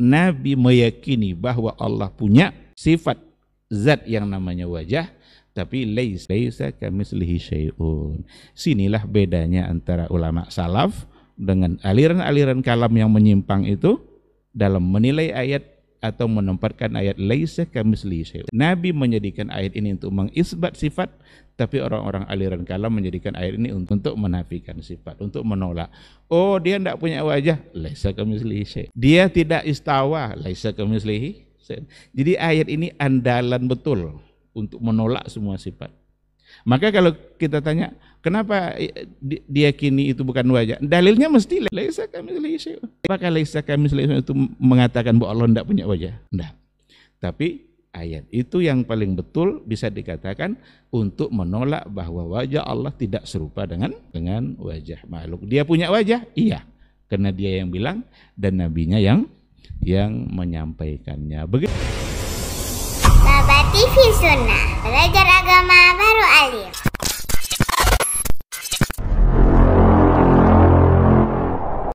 Nabi meyakini bahwa Allah punya sifat zat yang namanya wajah tapi lais laisa kamislihi syai'un. Sinilah bedanya antara ulama salaf dengan aliran-aliran kalam yang menyimpang itu dalam menilai ayat atau menempatkan ayat laisa kamislihi. Nabi menjadikan ayat ini untuk mengisbat sifat, tapi orang-orang aliran kalam menjadikan ayat ini untuk menafikan sifat, untuk menolak. Oh, dia tidak punya wajah, laisa kamislihi. Dia tidak istawa, laisa kamislihi. Jadi ayat ini andalan betul untuk menolak semua sifat. Maka kalau kita tanya, kenapa eh, diyakini itu bukan wajah? Dalilnya mesti laisa kami leisa. Apakah laisa kami leisa itu mengatakan bahwa Allah tidak punya wajah? Tidak. Tapi ayat itu yang paling betul bisa dikatakan untuk menolak bahwa wajah Allah tidak serupa dengan dengan wajah makhluk. Dia punya wajah? Iya. Karena dia yang bilang dan nabinya yang yang menyampaikannya. Begitu. TV Sunnah, belajar agama